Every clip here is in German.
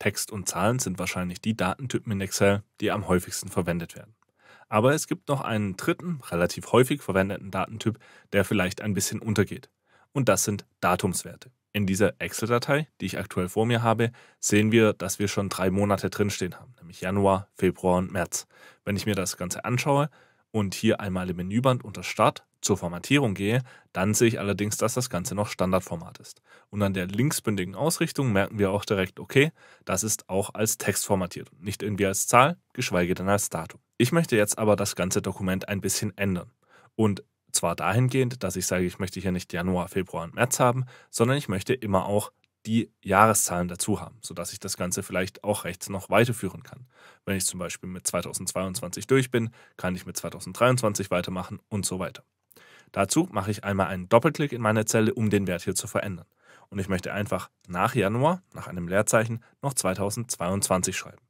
Text und Zahlen sind wahrscheinlich die Datentypen in Excel, die am häufigsten verwendet werden. Aber es gibt noch einen dritten, relativ häufig verwendeten Datentyp, der vielleicht ein bisschen untergeht. Und das sind Datumswerte. In dieser Excel-Datei, die ich aktuell vor mir habe, sehen wir, dass wir schon drei Monate drinstehen haben, nämlich Januar, Februar und März. Wenn ich mir das Ganze anschaue und hier einmal im Menüband unter Start zur Formatierung gehe, dann sehe ich allerdings, dass das Ganze noch Standardformat ist. Und an der linksbündigen Ausrichtung merken wir auch direkt, okay, das ist auch als Text formatiert und nicht irgendwie als Zahl, geschweige denn als Datum. Ich möchte jetzt aber das ganze Dokument ein bisschen ändern. Und zwar dahingehend, dass ich sage, ich möchte hier nicht Januar, Februar und März haben, sondern ich möchte immer auch die Jahreszahlen dazu haben, sodass ich das Ganze vielleicht auch rechts noch weiterführen kann. Wenn ich zum Beispiel mit 2022 durch bin, kann ich mit 2023 weitermachen und so weiter. Dazu mache ich einmal einen Doppelklick in meine Zelle, um den Wert hier zu verändern. Und ich möchte einfach nach Januar, nach einem Leerzeichen, noch 2022 schreiben.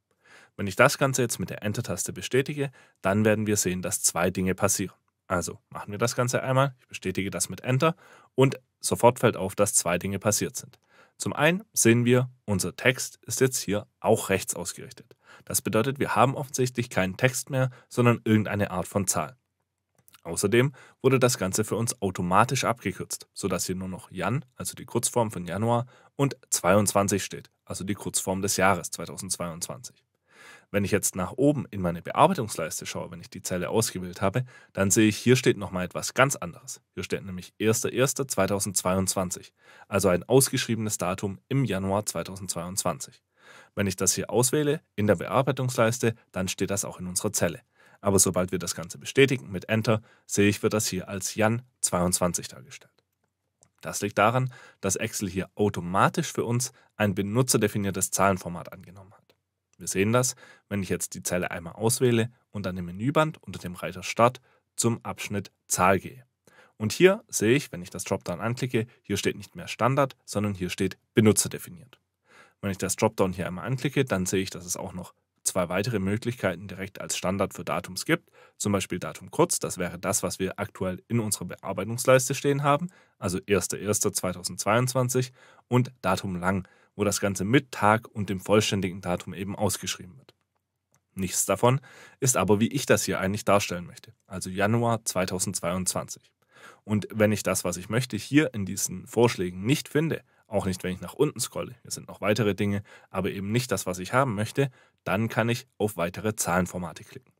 Wenn ich das Ganze jetzt mit der Enter-Taste bestätige, dann werden wir sehen, dass zwei Dinge passieren. Also machen wir das Ganze einmal, ich bestätige das mit Enter und sofort fällt auf, dass zwei Dinge passiert sind. Zum einen sehen wir, unser Text ist jetzt hier auch rechts ausgerichtet. Das bedeutet, wir haben offensichtlich keinen Text mehr, sondern irgendeine Art von Zahl. Außerdem wurde das Ganze für uns automatisch abgekürzt, sodass hier nur noch Jan, also die Kurzform von Januar, und 22 steht, also die Kurzform des Jahres 2022. Wenn ich jetzt nach oben in meine Bearbeitungsleiste schaue, wenn ich die Zelle ausgewählt habe, dann sehe ich, hier steht nochmal etwas ganz anderes. Hier steht nämlich 1.1.2022, also ein ausgeschriebenes Datum im Januar 2022. Wenn ich das hier auswähle in der Bearbeitungsleiste, dann steht das auch in unserer Zelle aber sobald wir das Ganze bestätigen mit Enter, sehe ich, wird das hier als Jan22 dargestellt. Das liegt daran, dass Excel hier automatisch für uns ein benutzerdefiniertes Zahlenformat angenommen hat. Wir sehen das, wenn ich jetzt die Zelle einmal auswähle und an dem Menüband unter dem Reiter Start zum Abschnitt Zahl gehe. Und hier sehe ich, wenn ich das Dropdown anklicke, hier steht nicht mehr Standard, sondern hier steht benutzerdefiniert. Wenn ich das Dropdown hier einmal anklicke, dann sehe ich, dass es auch noch zwei weitere Möglichkeiten direkt als Standard für Datums gibt, zum Beispiel Datum kurz, das wäre das, was wir aktuell in unserer Bearbeitungsleiste stehen haben, also 1.1.2022 und Datum lang, wo das Ganze mit Tag und dem vollständigen Datum eben ausgeschrieben wird. Nichts davon ist aber, wie ich das hier eigentlich darstellen möchte, also Januar 2022. Und wenn ich das, was ich möchte, hier in diesen Vorschlägen nicht finde, auch nicht, wenn ich nach unten scrolle, hier sind noch weitere Dinge, aber eben nicht das, was ich haben möchte, dann kann ich auf weitere Zahlenformate klicken.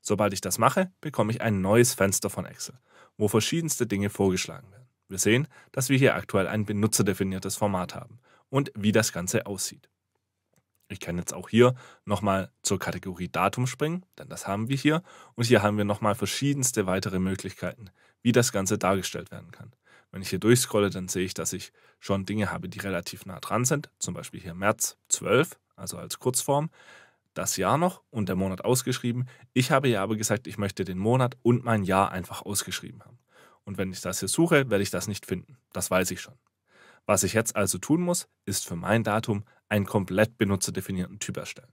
Sobald ich das mache, bekomme ich ein neues Fenster von Excel, wo verschiedenste Dinge vorgeschlagen werden. Wir sehen, dass wir hier aktuell ein benutzerdefiniertes Format haben und wie das Ganze aussieht. Ich kann jetzt auch hier nochmal zur Kategorie Datum springen, denn das haben wir hier. Und hier haben wir nochmal verschiedenste weitere Möglichkeiten, wie das Ganze dargestellt werden kann. Wenn ich hier durchscrolle, dann sehe ich, dass ich schon Dinge habe, die relativ nah dran sind. Zum Beispiel hier März 12 also als Kurzform, das Jahr noch und der Monat ausgeschrieben. Ich habe ja aber gesagt, ich möchte den Monat und mein Jahr einfach ausgeschrieben haben. Und wenn ich das hier suche, werde ich das nicht finden. Das weiß ich schon. Was ich jetzt also tun muss, ist für mein Datum einen komplett benutzerdefinierten Typ erstellen.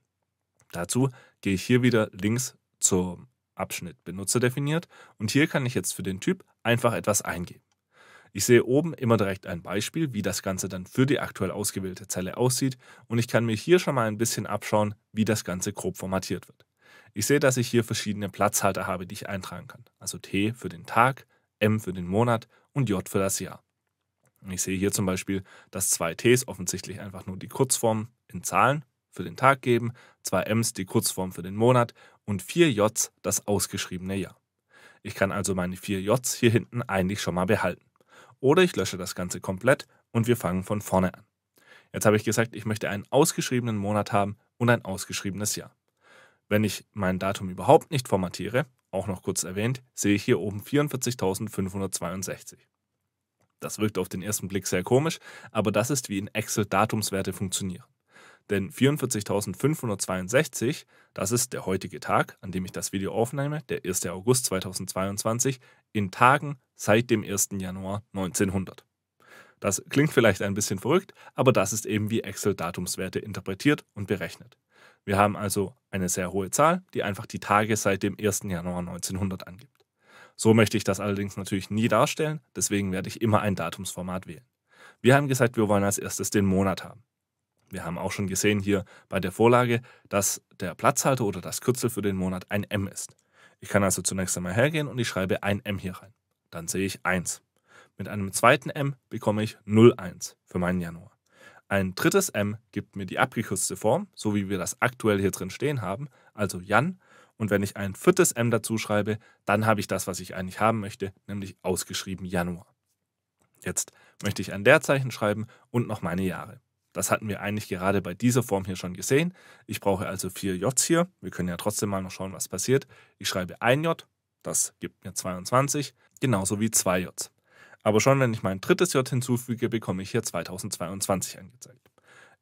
Dazu gehe ich hier wieder links zum Abschnitt Benutzerdefiniert und hier kann ich jetzt für den Typ einfach etwas eingeben. Ich sehe oben immer direkt ein Beispiel, wie das Ganze dann für die aktuell ausgewählte Zelle aussieht und ich kann mir hier schon mal ein bisschen abschauen, wie das Ganze grob formatiert wird. Ich sehe, dass ich hier verschiedene Platzhalter habe, die ich eintragen kann. Also T für den Tag, M für den Monat und J für das Jahr. Ich sehe hier zum Beispiel, dass zwei Ts offensichtlich einfach nur die Kurzform in Zahlen für den Tag geben, zwei Ms die Kurzform für den Monat und vier Js das ausgeschriebene Jahr. Ich kann also meine vier Js hier hinten eigentlich schon mal behalten. Oder ich lösche das Ganze komplett und wir fangen von vorne an. Jetzt habe ich gesagt, ich möchte einen ausgeschriebenen Monat haben und ein ausgeschriebenes Jahr. Wenn ich mein Datum überhaupt nicht formatiere, auch noch kurz erwähnt, sehe ich hier oben 44.562. Das wirkt auf den ersten Blick sehr komisch, aber das ist wie in Excel Datumswerte funktionieren. Denn 44.562, das ist der heutige Tag, an dem ich das Video aufnehme, der 1. August 2022, in Tagen seit dem 1. Januar 1900. Das klingt vielleicht ein bisschen verrückt, aber das ist eben wie Excel Datumswerte interpretiert und berechnet. Wir haben also eine sehr hohe Zahl, die einfach die Tage seit dem 1. Januar 1900 angibt. So möchte ich das allerdings natürlich nie darstellen, deswegen werde ich immer ein Datumsformat wählen. Wir haben gesagt, wir wollen als erstes den Monat haben. Wir haben auch schon gesehen hier bei der Vorlage, dass der Platzhalter oder das Kürzel für den Monat ein M ist. Ich kann also zunächst einmal hergehen und ich schreibe ein M hier rein dann sehe ich 1. Mit einem zweiten M bekomme ich 01 für meinen Januar. Ein drittes M gibt mir die abgekürzte Form, so wie wir das aktuell hier drin stehen haben, also Jan. Und wenn ich ein viertes M dazu schreibe, dann habe ich das, was ich eigentlich haben möchte, nämlich ausgeschrieben Januar. Jetzt möchte ich ein Leerzeichen schreiben und noch meine Jahre. Das hatten wir eigentlich gerade bei dieser Form hier schon gesehen. Ich brauche also vier Js hier. Wir können ja trotzdem mal noch schauen, was passiert. Ich schreibe ein J, das gibt mir 22, genauso wie zwei Js. Aber schon wenn ich mein drittes J hinzufüge, bekomme ich hier 2022 angezeigt.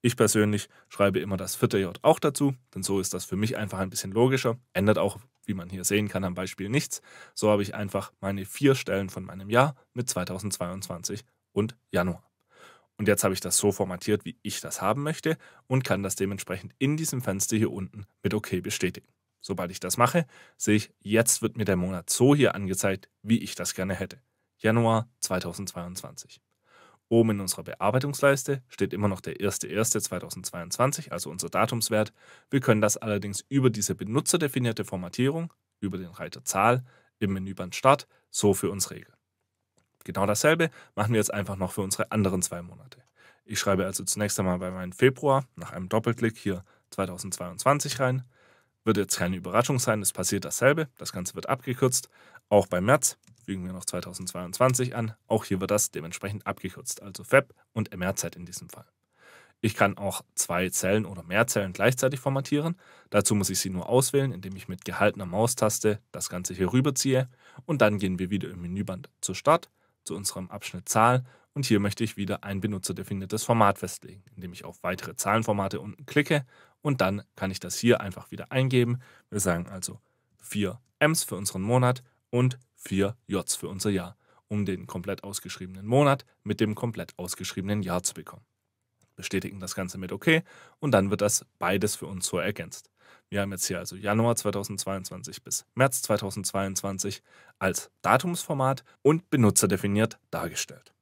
Ich persönlich schreibe immer das vierte J auch dazu, denn so ist das für mich einfach ein bisschen logischer. Ändert auch, wie man hier sehen kann, am Beispiel nichts. So habe ich einfach meine vier Stellen von meinem Jahr mit 2022 und Januar. Und jetzt habe ich das so formatiert, wie ich das haben möchte und kann das dementsprechend in diesem Fenster hier unten mit OK bestätigen. Sobald ich das mache, sehe ich, jetzt wird mir der Monat so hier angezeigt, wie ich das gerne hätte. Januar 2022. Oben in unserer Bearbeitungsleiste steht immer noch der 1.1.2022, also unser Datumswert. Wir können das allerdings über diese benutzerdefinierte Formatierung, über den Reiter Zahl, im Menüband Start, so für uns regeln. Genau dasselbe machen wir jetzt einfach noch für unsere anderen zwei Monate. Ich schreibe also zunächst einmal bei meinem Februar nach einem Doppelklick hier 2022 rein, wird jetzt keine Überraschung sein, es passiert dasselbe. Das Ganze wird abgekürzt. Auch bei März fügen wir noch 2022 an. Auch hier wird das dementsprechend abgekürzt, also Feb und MRZ in diesem Fall. Ich kann auch zwei Zellen oder mehr Zellen gleichzeitig formatieren. Dazu muss ich sie nur auswählen, indem ich mit gehaltener Maustaste das Ganze hier rüberziehe. Und dann gehen wir wieder im Menüband zu Start, zu unserem Abschnitt Zahl. Und hier möchte ich wieder ein benutzerdefiniertes Format festlegen, indem ich auf weitere Zahlenformate unten klicke und dann kann ich das hier einfach wieder eingeben. Wir sagen also 4 Ms für unseren Monat und 4 Js für unser Jahr, um den komplett ausgeschriebenen Monat mit dem komplett ausgeschriebenen Jahr zu bekommen. Bestätigen das Ganze mit OK und dann wird das beides für uns so ergänzt. Wir haben jetzt hier also Januar 2022 bis März 2022 als Datumsformat und benutzerdefiniert dargestellt.